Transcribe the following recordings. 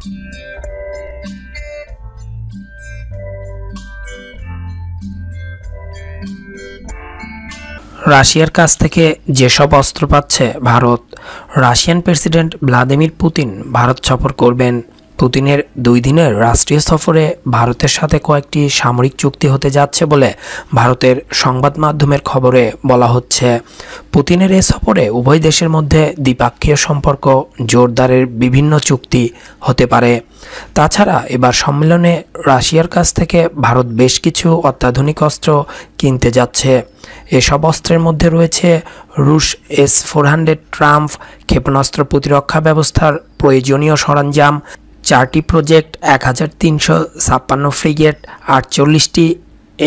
রাশিয়ার কাছ থেকে যেসব অস্ত্র পাচ্ছে Bharat Russian president Vladimir Putin Bharat সফর করবেন পুতিনের দুই দিনের রাষ্ট্রীয় সফরে ভারতের সাথে কয়েকটি সামরিক চুক্তি হতে যাচ্ছে বলে ভারতের সংবাদ মাধ্যমের খবরে বলা হচ্ছে পুতিনের এ সফরে উভয় দেশের মধ্যে দ্বিপাক্ষীয় সম্পর্ক জোরদারের বিভিন্ন চুক্তি হতে পারে তাছাড়া এবার সম্মেলনে রাশিয়ার কাছ থেকে ভারত বেশ কিছু অত্যাধুনিক অস্ত্র কিনতে যাচ্ছে এসব অস্ত্রের মধ্যে রয়েছে রুশ এস ফোর হান্ড্রেড ট্রাম্প ক্ষেপণাস্ত্র প্রতিরক্ষা ব্যবস্থার প্রয়োজনীয় সরঞ্জাম চারটি প্রজেক্ট এক হাজার তিনশো ছাপ্পান্ন ফ্রিগেট আটচল্লিশটি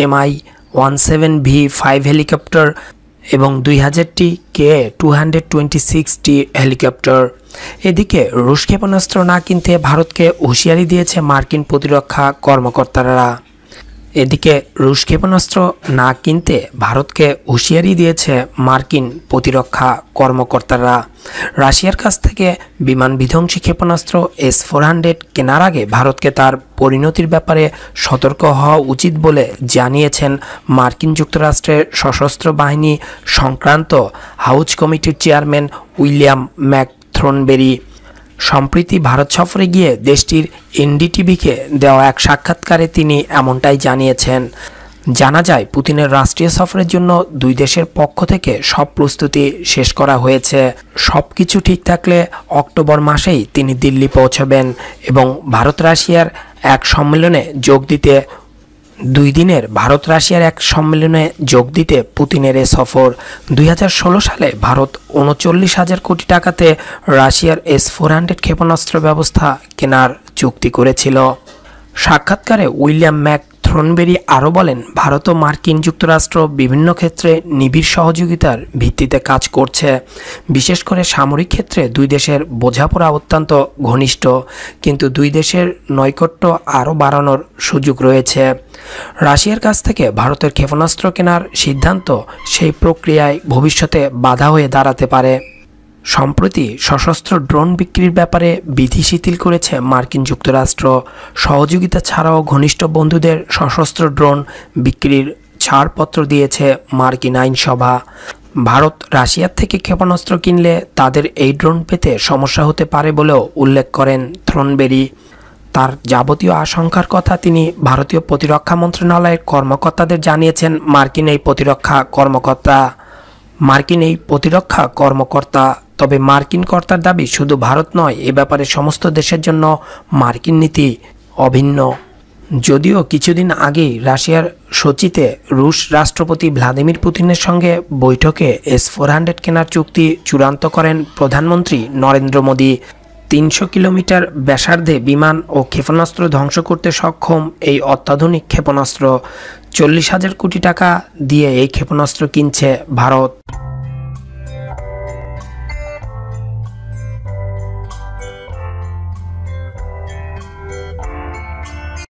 MI one seven V five helicopter এবং দুই হাজারটি K two hundred twenty sixty helicopter এদিকে রুশ ক্ষেপণাস্ত্র না কিনতে ভারতকে হুঁশিয়ারি দিয়েছে মার্কিন প্রতিরক্ষা কর্মকর্তারা এদিকে রুশ ক্ষেপণাস্ত্র না কিনতে ভারতকে হুঁশিয়ারি দিয়েছে মার্কিন প্রতিরক্ষা কর্মকর্তারা রাশিয়ার কাছ থেকে বিমান বিধ্বংসী ক্ষেপণাস্ত্র এস ফোর হান্ড্রেড কেনার আগে ভারতকে তার পরিণতির ব্যাপারে সতর্ক হওয়া উচিত বলে জানিয়েছেন মার্কিন যুক্তরাষ্ট্রের সশস্ত্র বাহিনী সংক্রান্ত হাউজ কমিটির চেয়ারম্যান উইলিয়াম ম্যাক থ্রনবেরি সম্প্রতি ভারত সফরে গিয়ে দেশটির এনডিটিভিকে দেওয়া এক সাক্ষাৎকারে তিনি এমনটাই জানিয়েছেন জানা যায় পুতিনের রাষ্ট্রীয় সফরের জন্য দুই দেশের পক্ষ থেকে সব প্রস্তুতি শেষ করা হয়েছে সব কিছু ঠিক থাকলে অক্টোবর মাসেই তিনি দিল্লি পৌঁছবেন এবং ভারত রাশিয়ার এক সম্মেলনে যোগ দিতে দুই দিনের ভারত রাশিয়ার এক সম্মেলনে যোগ দিতে পুতিনের এ সফর দুই সালে ভারত উনচল্লিশ হাজার কোটি টাকাতে রাশিয়ার এস ফোর হান্ড্রেড ক্ষেপণাস্ত্র ব্যবস্থা কেনার চুক্তি করেছিল সাক্ষাৎকারে উইলিয়াম ম্যাক থ্রনবেরি আরও বলেন ভারত ও মার্কিন যুক্তরাষ্ট্র বিভিন্ন ক্ষেত্রে নিবিড় সহযোগিতার ভিত্তিতে কাজ করছে বিশেষ করে সামরিক ক্ষেত্রে দুই দেশের বোঝাপড়া অত্যন্ত ঘনিষ্ঠ কিন্তু দুই দেশের নৈকট্য আরও বাড়ানোর সুযোগ রয়েছে রাশিয়ার কাছ থেকে ভারতের ক্ষেপণাস্ত্র কেনার সিদ্ধান্ত সেই প্রক্রিয়ায় ভবিষ্যতে বাধা হয়ে দাঁড়াতে পারে সম্প্রতি সশস্ত্র ড্রোন বিক্রির ব্যাপারে বিধি শিথিল করেছে মার্কিন যুক্তরাষ্ট্র সহযোগিতা ছাড়াও ঘনিষ্ঠ বন্ধুদের সশস্ত্র ড্রোন বিক্রির ছাড়পত্র দিয়েছে মার্কিন আইনসভা ভারত রাশিয়ার থেকে ক্ষেপণাস্ত্র কিনলে তাদের এই ড্রোন পেতে সমস্যা হতে পারে বলেও উল্লেখ করেন থ্রনবেরি তার যাবতীয় আশঙ্কার কথা তিনি ভারতীয় প্রতিরক্ষা মন্ত্রণালয়ের কর্মকর্তাদের জানিয়েছেন মার্কিন এই প্রতিরক্ষা কর্মকর্তা মার্কিন এই প্রতিরক্ষা কর্মকর্তা তবে মার্কিন কর্তার দাবি শুধু ভারত নয় এ ব্যাপারে সমস্ত দেশের জন্য মার্কিন নীতি অভিন্ন যদিও কিছুদিন আগেই রাশিয়ার সোচিতে রুশ রাষ্ট্রপতি ভ্লাদিমির পুতিনের সঙ্গে বৈঠকে এস ফোর হান্ড্রেড কেনার চুক্তি চূড়ান্ত করেন প্রধানমন্ত্রী নরেন্দ্র মোদী তিনশো কিলোমিটার ব্যাসার্ধে বিমান ও ক্ষেপণাস্ত্র ধ্বংস করতে সক্ষম এই অত্যাধুনিক ক্ষেপণাস্ত্র চল্লিশ হাজার কোটি টাকা দিয়ে এই ক্ষেপণাস্ত্র কিনছে ভারত